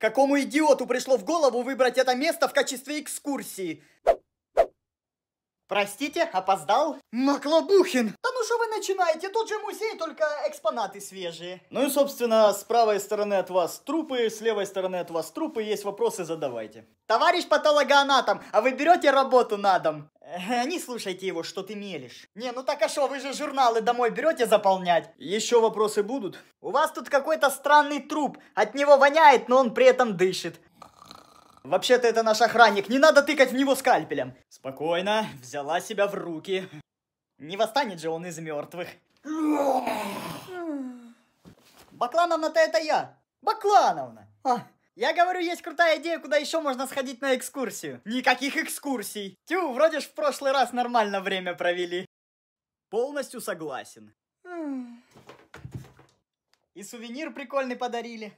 Какому идиоту пришло в голову выбрать это место в качестве экскурсии? Простите, опоздал? Маклобухин! Да ну что вы начинаете? Тут же музей, только экспонаты свежие. Ну и, собственно, с правой стороны от вас трупы, с левой стороны от вас трупы. Есть вопросы, задавайте. Товарищ патологоанатом, а вы берете работу на дом? Э, не слушайте его, что ты мелешь. Не, ну так а что, вы же журналы домой берете заполнять? Еще вопросы будут? У вас тут какой-то странный труп. От него воняет, но он при этом дышит. Вообще-то это наш охранник, не надо тыкать в него скальпелем. Спокойно, взяла себя в руки. Не восстанет же он из мертвых. Баклановна-то это я. Баклановна. А, я говорю, есть крутая идея, куда еще можно сходить на экскурсию. Никаких экскурсий. Тю, вроде ж в прошлый раз нормально время провели. Полностью согласен. И сувенир прикольный подарили.